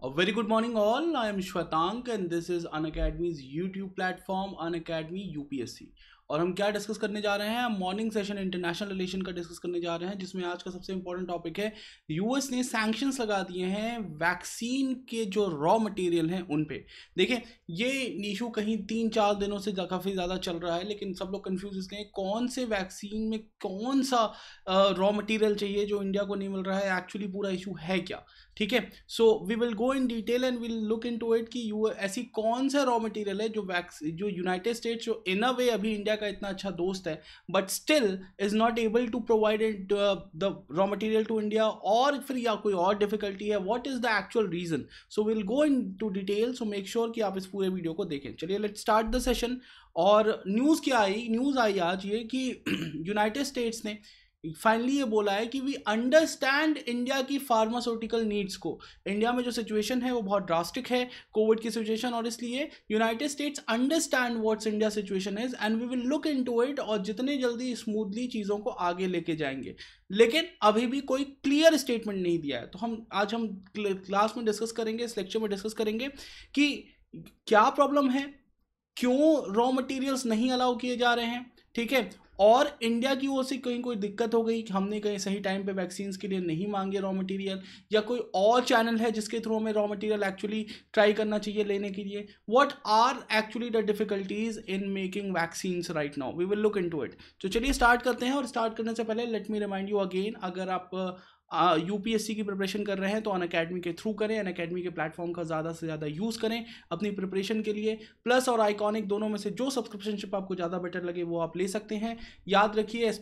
A very good morning all, I am Shwetank and this is Unacademy's YouTube platform Unacademy UPSC. और हम क्या discuss करने जा रहे हैं मॉर्निंग सेशन इंटरनेशनल रिलेशन का डिस्कस करने जा रहे हैं जिसमें आज का सबसे इंपॉर्टेंट टॉपिक है यूएस ने सैंक्शंस लगा दिए हैं वैक्सीन के जो रॉ मटेरियल हैं उन पे देखिए ये इशू कहीं तीन चार दिनों से काफ़ी ज़्यादा चल रहा है लेकिन सब लोग कन्फ्यूज इसलिए कौन से वैक्सीन में कौन सा रॉ मटेरियल चाहिए जो इंडिया को नहीं मिल रहा है एक्चुअली पूरा इशू है क्या ठीक है so we will go in detail and will look into it कि यू ऐसी कौन सा रॉ मटेरियल है जो वैक्सी जो यूनाइटेड स्टेट्स जो इन अ वे अभी इंडिया इंडिया का इतना अच्छा दोस्त है but still is not able to provide it the raw material to India और फिर या कोई और डिफिकल्टी है what is the actual reason so will go into detail so make sure कि आप इस पूरे वीडियो को देखें चलिए लेट स्टार्ट द सेशन और न्यूज़ क्या आई न्यूज़ आई आज ये कि यूनाइटेड स्टेट्स ने फाइनली ये बोला है कि वी अंडरस्टैंड इंडिया की फार्मास्यूटिकल नीड्स को इंडिया में जो सिचुएशन है वो बहुत ड्रास्टिक है कोविड की सिचुएशन और इसलिए United States understand what's India situation is and we will look into it और जितने जल्दी स्मूथली चीज़ों को आगे लेके जाएंगे लेकिन अभी भी कोई क्लियर स्टेटमेंट नहीं दिया है तो हम आज हम क्लास में डिस्कस करेंगे इस लेक्चर में डिस्कस करेंगे कि क्या प्रॉब्लम है क्यों रॉ मटेरियल्स नहीं अलाउ किए जा रहे हैं ठीक है और इंडिया की ओर से कहीं कोई दिक्कत हो गई हमने कहीं सही टाइम पे वैक्सीन्स के लिए नहीं मांगे रॉ मटेरियल या कोई और चैनल है जिसके थ्रू हमें रॉ मटेरियल एक्चुअली ट्राई करना चाहिए लेने के लिए what are actually the difficulties in making vaccines right now we will look in it तो चलिए स्टार्ट करते हैं और स्टार्ट करने से पहले let me remind you again अगर आप यूपीएससी की प्रिपरेशन कर रहे हैं तो अन अकेडमी के थ्रू करें अन अकेडमी के प्लेटफॉर्म का ज़्यादा से ज़्यादा यूज़ करें अपनी प्रिपरेशन के लिए प्लस और आइकॉनिक दोनों में से जो सब्सक्रिप्शनशिप आपको ज़्यादा बेटर लगे वो आप ले सकते हैं याद रखिए एस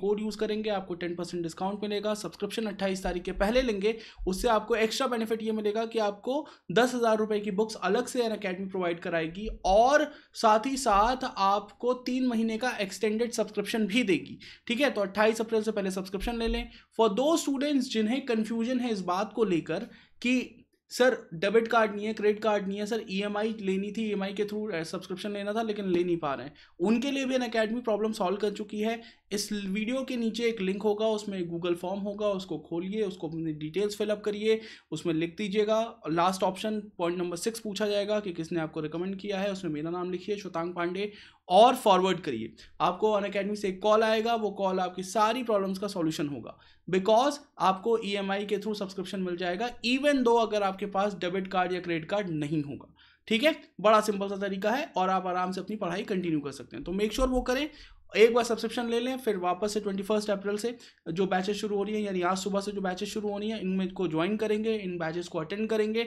कोड यूज़ करेंगे आपको टेन डिस्काउंट मिलेगा सब्सक्रिप्शन अट्ठाईस तारीख के पहले लेंगे उससे आपको एक्स्ट्रा बेनिफिट ये मिलेगा कि आपको दस हज़ार की बुक्स अलग से अन अकेडमी प्रोवाइड कराएगी और साथ ही साथ आपको तीन महीने का एक्सटेंडेड सब्सक्रिप्शन भी देगी ठीक है तो अट्ठाईस अप्रैल से पहले सब्सक्रिप्शन ले लें फॉर दो स्टूडेंट स्टूडेंट्स जिन्हें कन्फ्यूजन है इस बात को लेकर कि सर डेबिट कार्ड नहीं है क्रेडिट कार्ड नहीं है सर ईएमआई e लेनी थी ईएमआई e के थ्रू सब्सक्रिप्शन लेना था लेकिन ले नहीं पा रहे हैं उनके लिए भी अन अकेडमी प्रॉब्लम सॉल्व कर चुकी है इस वीडियो के नीचे एक लिंक होगा उसमें गूगल फॉर्म होगा उसको खोलिए उसको अपनी डिटेल्स फिलअप करिए उसमें लिख दीजिएगा last option point number six पूछा जाएगा कि किसने आपको रिकमेंड किया है उसमें मेरा नाम लिखिए श्वतांग पांडे और फॉरवर्ड करिए आपको अन अकेडमी से एक कॉल आएगा वो कॉल आपकी सारी प्रॉब्लम्स का सॉल्यूशन होगा बिकॉज आपको ई e के थ्रू सब्सक्रिप्शन मिल जाएगा इवन दो अगर आप आपके पास डेबिट कार्ड या क्रेडिट कार्ड नहीं होगा ठीक है बड़ा सिंपल सा तरीका है और आप आराम से अपनी पढ़ाई कंटिन्यू कर सकते हैं तो मेक श्योर sure वो करें एक बार सब्सक्रिप्शन ले लें फिर वापस से ट्वेंटी फर्स्ट अप्रैल से जो बैचेस शुरू हो रही है यानी आज सुबह से जो बैचेस शुरू हो रही है इनमें को ज्वाइन करेंगे इन बैचेस को अटेंड करेंगे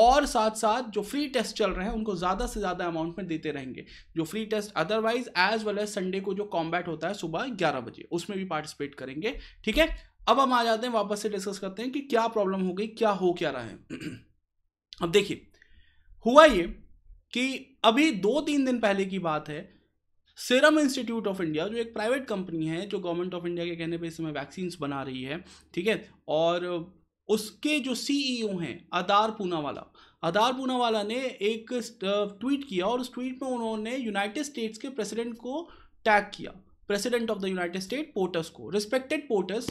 और साथ साथ जो फ्री टेस्ट चल रहे हैं उनको ज़्यादा से ज़्यादा अमाउंट में देते रहेंगे जो free test otherwise as well as Sunday को जो कॉम्बैट होता है सुबह ग्यारह बजे उसमें भी पार्टिसिपेट करेंगे ठीक है अब हम आ जाते हैं वापस से डिस्कस करते हैं कि क्या प्रॉब्लम हो गई क्या हो क्या रहा है अब देखिए हुआ ये कि अभी दो तीन दिन पहले की बात है सीरम इंस्टीट्यूट ऑफ इंडिया जो एक प्राइवेट कंपनी है जो गवर्नमेंट ऑफ इंडिया के कहने पे इस समय वैक्सीन्स बना रही है ठीक है और उसके जो सीईओ e हैं आदार पूनावाला आदार पूनावाला ने एक ट्वीट किया और उस ट्वीट में उन्होंने यूनाइटेड स्टेट्स के प्रेसिडेंट को टैग किया president of the United State POTUS को respected POTUS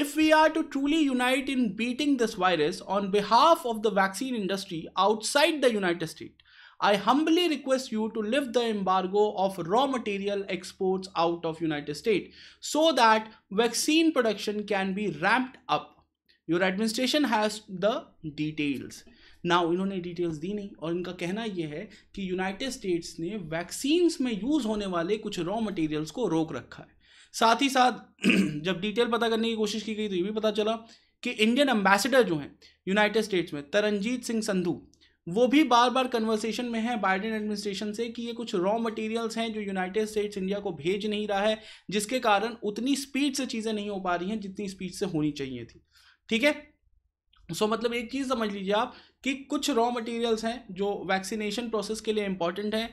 If we are to truly unite in beating this virus on behalf of the vaccine industry outside the United States, I humbly request you to lift the embargo of raw material exports out of United States so that vaccine production can be ramped up. Your administration has the details. Now, इन्होंने details दी नहीं और इनका कहना यह है कि United States ने वैक्सीन्स में यूज़ होने वाले कुछ रॉ मटेरियल्स को रोक रखा है साथ ही साथ जब डिटेल पता करने की कोशिश की गई तो ये भी पता चला कि इंडियन एम्बेसडर जो हैं यूनाइटेड स्टेट्स में तरनजीत सिंह संधू वो भी बार बार कन्वर्सेशन में है बाइडेन एडमिनिस्ट्रेशन से कि ये कुछ रॉ मटेरियल्स हैं जो यूनाइटेड स्टेट्स इंडिया को भेज नहीं रहा है जिसके कारण उतनी स्पीड से चीज़ें नहीं हो पा रही हैं जितनी स्पीड से होनी चाहिए थी ठीक है सो मतलब एक चीज़ समझ लीजिए आप कि कुछ रॉ मटेरियल्स हैं जो वैक्सीनेशन प्रोसेस के लिए इंपॉर्टेंट हैं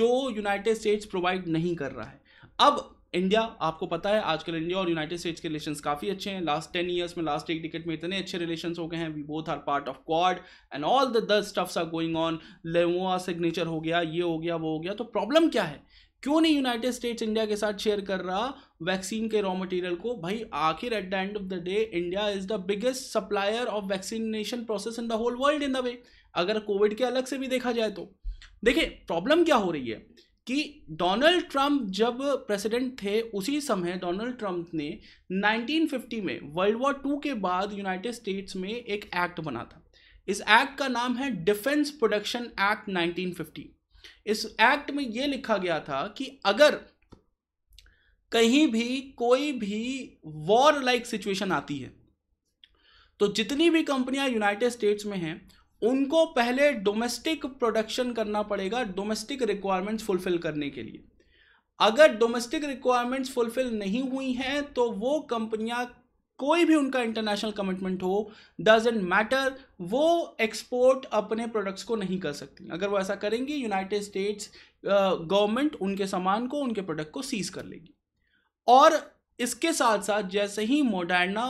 जो यूनाइटेड स्टेट्स प्रोवाइड नहीं कर रहा है अब इंडिया आपको पता है आजकल इंडिया और यूनाइटेड स्टेट्स के रिलेशन काफ़ी अच्छे हैं लास्ट टेन ईयर्स में लास्ट एक डिकेट में इतने अच्छे रिलेशन हो गए हैं we both are part of Quad and all the the stuffs are going on LEMOA signature हो गया ये हो गया वो हो गया तो प्रॉब्लम क्या है क्यों नहीं यूनाइटेड स्टेट्स इंडिया के साथ शेयर कर रहा वैक्सीन के रॉ मटेरियल को भाई आखिर at the end of the day India is the biggest supplier of vaccination process in the whole world in the way अगर कोविड के अलग से भी देखा जाए तो देखिए प्रॉब्लम क्या हो रही है कि डोनाल्ड ट्रंप जब प्रेसिडेंट थे उसी समय डोनाल्ड ट्रंप ने 1950 में वर्ल्ड वॉर टू के बाद यूनाइटेड स्टेट्स में एक एक्ट बना था इस एक्ट का नाम है डिफेंस प्रोडक्शन एक्ट 1950 इस एक्ट में ये लिखा गया था कि अगर कहीं भी कोई भी वॉर लाइक सिचुएशन आती है तो जितनी भी कंपनियां यूनाइटेड स्टेट्स में हैं उनको पहले डोमेस्टिक प्रोडक्शन करना पड़ेगा डोमेस्टिक रिक्वायरमेंट्स फुलफिल करने के लिए अगर डोमेस्टिक रिक्वायरमेंट्स फुलफिल नहीं हुई हैं तो वो कंपनियां कोई भी उनका इंटरनेशनल कमिटमेंट हो डजेंट मैटर वो एक्सपोर्ट अपने प्रोडक्ट्स को नहीं कर सकती अगर वो ऐसा करेंगी यूनाइटेड स्टेट्स गवर्नमेंट उनके सामान को उनके प्रोडक्ट को सीज कर लेगी और इसके साथ साथ जैसे ही मोडर्ना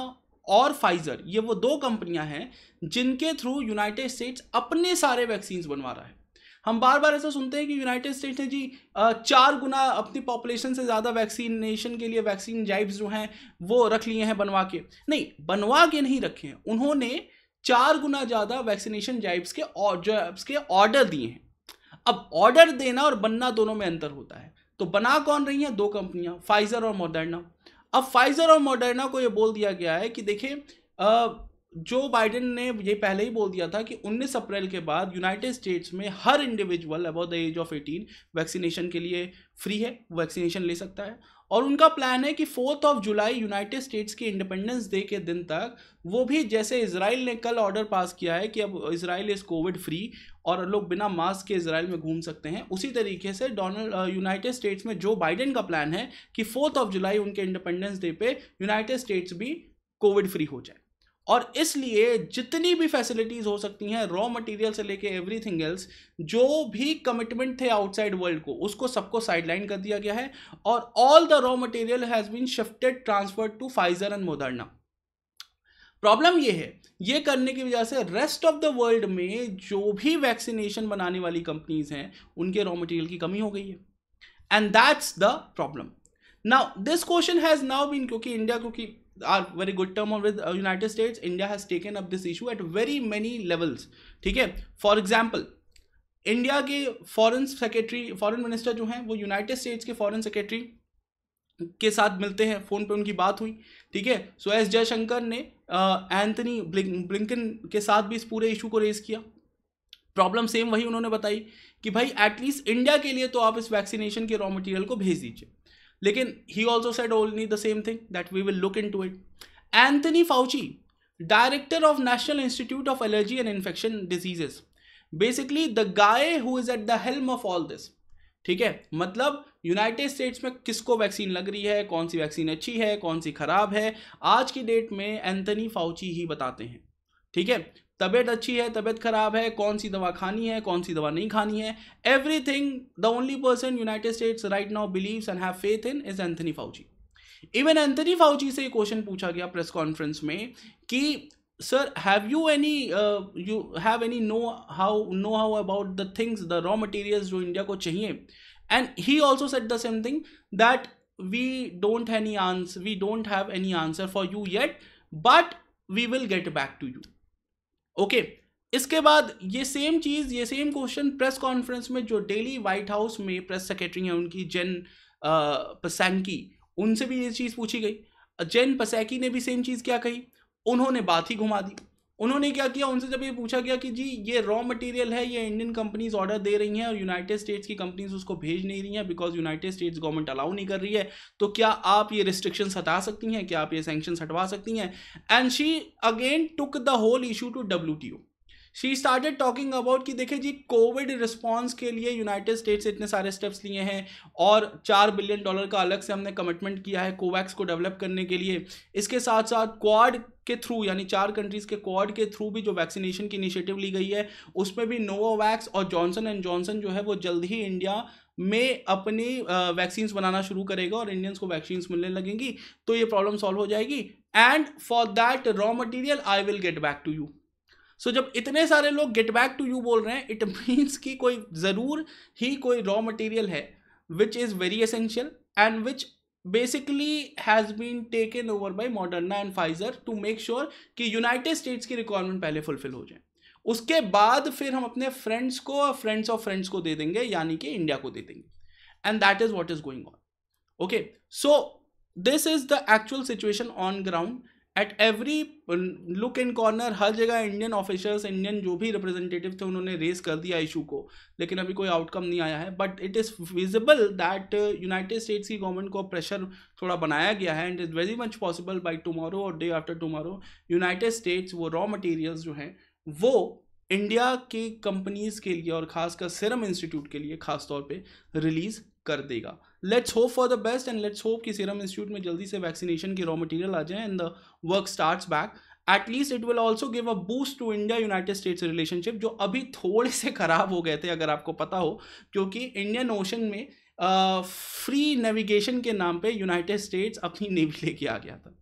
और फाइजर ये वो दो कंपनियां हैं जिनके थ्रू यूनाइटेड स्टेट्स अपने सारे वैक्सीन बनवा रहा है हम बार बार ऐसा सुनते हैं कि यूनाइटेड स्टेट्स ने जी चार गुना अपनी पॉपुलेशन से ज़्यादा वैक्सीनेशन के लिए वैक्सीन जाइब्स जो हैं वो रख लिए हैं बनवा के नहीं बनवा के नहीं रखे हैं उन्होंने चार गुना ज़्यादा वैक्सीनेशन जाइब्स के और जॉब्स के ऑर्डर दिए हैं अब ऑर्डर देना और बनना दोनों में अंतर होता है तो बना कौन रही हैं दो कंपनियां फाइजर और मॉडर्ना अब फाइजर और मॉडर्ना को ये बोल दिया गया है कि देखिए जो बाइडेन ने ये पहले ही बोल दिया था कि 19 अप्रैल के बाद यूनाइटेड स्टेट्स में हर individual about the age of 18 vaccination के लिए फ्री है वैक्सीनेशन ले सकता है और उनका प्लान है कि fourth of July United States के इंडिपेंडेंस डे के दिन तक वो भी जैसे इसराइल ने कल ऑर्डर पास किया है कि अब इसराइल इज़ कोविड फ्री और लोग बिना मास्क के इसराइल में घूम सकते हैं उसी तरीके से डोनाल्ड यूनाइटेड स्टेट्स में जो बाइडेन का प्लान है कि फोर्थ ऑफ जुलाई उनके इंडिपेंडेंस डे पे यूनाइटेड स्टेट्स भी कोविड फ्री हो जाए और इसलिए जितनी भी फैसिलिटीज़ हो सकती हैं रॉ मटेरियल से लेके एवरीथिंग एल्स जो भी कमिटमेंट थे आउटसाइड वर्ल्ड को उसको सबको साइडलाइन कर दिया गया है और all the raw material has been shifted transferred to Pfizer and Moderna problem ये है ये करने की वजह से रेस्ट ऑफ द वर्ल्ड में जो भी वैक्सीनेशन बनाने वाली कंपनीज हैं उनके रॉ मटेरियल की कमी हो गई है and that's the problem now this question has now been क्योंकि इंडिया क्योंकि are very good term with United States India has taken up this issue at very many levels ठीक है फॉर एग्जाम्पल इंडिया के फॉरन secretary foreign minister जो हैं वो United States के फॉरन secretary के साथ मिलते हैं फ़ोन पे उनकी बात हुई ठीक है सो एस जयशंकर ने एंथनी uh, ब्लिंकन के साथ भी इस पूरे इशू को रेज़ किया प्रॉब्लम सेम वही उन्होंने बताई कि भाई एटलीस्ट इंडिया के लिए तो आप इस वैक्सीनेशन के रॉ मटेरियल को भेज दीजिए लेकिन he also said only the same thing that we will look into it Anthony Fauci director of National Institute of Allergy and infection diseases basically the guy who is at the helm of all this ठीक है मतलब United States में किसको vaccine लग रही है कौन सी vaccine अच्छी है कौन सी खराब है आज की डेट में एंथनी फाउची ही बताते हैं ठीक है तबीयत अच्छी है तबीयत खराब है कौन सी दवा खानी है कौन सी दवा नहीं खानी है everything the only person United States right now believe and have faith in is Anthony Fauci even Anthony Fauci से क्वेश्चन पूछा गया प्रेस कॉन्फ्रेंस में कि sir have you any you have any know how know how about the things the raw materials जो India को चाहिए and he also said the same thing that we don't have any answer we don't have any answer for you yet but we will get back to you okay इसके बाद ये same चीज़ ये same question press conference में जो daily White House में press secretary हैं उनकी जेन पसैंकी uh, उनसे भी ये चीज़ पूछी गई जेन पसैकी ने भी सेम चीज़ क्या कही उन्होंने बात ही घुमा दी उन्होंने क्या किया उनसे जब ये पूछा गया कि जी ये रॉ मटेरियल है ये इंडियन कंपनीज ऑर्डर दे रही हैं और यूनाइटेड स्टेट्स की कंपनीज उसको भेज नहीं रही हैं because United States government allow नहीं कर रही है तो क्या आप ये रिस्ट्रिक्शंस हटा सकती हैं क्या आप ये सेंक्शन हटवा सकती हैं and she again took the whole issue to W she started talking about कि देखिए जी कोविड रिस्पॉन्स के लिए यूनाइटेड स्टेट्स इतने सारे स्टेप्स लिए हैं और चार बिलियन डॉलर का अलग से हमने कमिटमेंट किया है कोवैक्स को डेवलप करने के लिए इसके साथ साथ क्वाड के थ्रू यानी चार कंट्रीज के क्वाड के थ्रू भी जो वैक्सीनेशन की इनिशिएटिव ली गई है उसमें भी नोवावैक्स और जॉनसन एंड जॉनसन जो है वो जल्द ही इंडिया में अपनी वैक्सीन्स बनाना शुरू करेगा और इंडियंस को वैक्सीन्स मिलने लगेंगी तो ये प्रॉब्लम सॉल्व हो जाएगी and for that raw material I will get back to you so so, जब इतने सारे लोग गेट बैक टू यू बोल रहे हैं इट मीन्स कि कोई ज़रूर ही कोई रॉ मटेरियल है which is very essential and which basically has been taken over by Moderna and Pfizer to make sure कि यूनाइटेड स्टेट्स की रिक्वायरमेंट पहले फुलफिल हो जाए उसके बाद फिर हम अपने फ्रेंड्स को फ्रेंड्स ऑफ फ्रेंड्स को दे देंगे यानी कि इंडिया को दे देंगे and that is what is going on okay so this is the actual situation on ground at every look and corner हर जगह इंडियन ऑफिसर्स इंडियन जो भी रिप्रेजेंटेटिव थे उन्होंने रेस कर दिया इशू को लेकिन अभी कोई आउटकम नहीं आया है but it is visible that United States की गवर्नमेंट को प्रेशर थोड़ा बनाया गया है and is very much possible by tomorrow और day after tomorrow United States वो रॉ मटेरियल्स जो हैं वो इंडिया के कंपनीज़ के लिए और ख़ासकर सिरम इंस्टीट्यूट के लिए ख़ास तौर पर रिलीज़ कर देगा let's hope for the best and let's hope कि सीरम इंस्टीट्यूट में जल्दी से वैक्सीनेशन की रॉ मटेरियल आ जाए and the work starts back at least it will also give a boost to India United States relationship जो अभी थोड़े से ख़राब हो गए थे अगर आपको पता हो क्योंकि इंडियन ओशन में फ्री uh, नेविगेशन के नाम पे यूनाइटेड स्टेट्स अपनी नेवी लेके आ गया था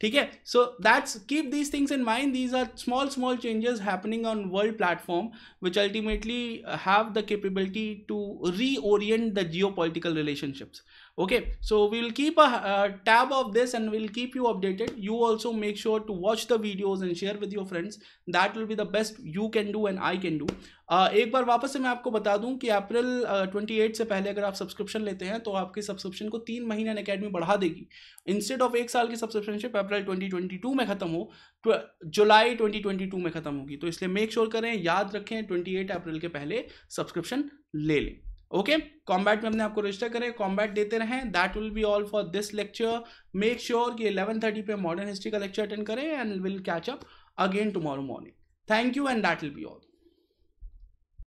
ठीक है so that's keep these things in mind these are small small changes happening on world platform which ultimately have the capability to reorient the geopolitical relationships okay so we will keep a a tab of this and we'll keep you updated you also make sure to watch the videos and share with your friends that will be the best you can do and I can do uh, एक बार वापस से मैं आपको बता दूं कि April twenty eight से पहले अगर आप सब्सक्रिप्शन लेते हैं तो आपकी सब्सक्रिप्शन को तीन महीने अकेडमी बढ़ा देगी इंस्टेड ऑफ एक साल की सब्सक्रिप्शनशिप अप्रैल 2022 में ख़त्म हो जुलाई 2022 में ख़त्म होगी तो इसलिए मेक श्योर sure करें याद रखें 28 अप्रैल के पहले सब्सक्रिप्शन ले लें ओके कॉम्बैट में अपने आपको रजिस्टर करें कॉम्बैट देते रहें that will be all for this lecture make sure कि 11:30 पर मॉडर्न हिस्ट्री का लेक्चर अटेंड करें and will catch up again tomorrow morning thank you and that will be all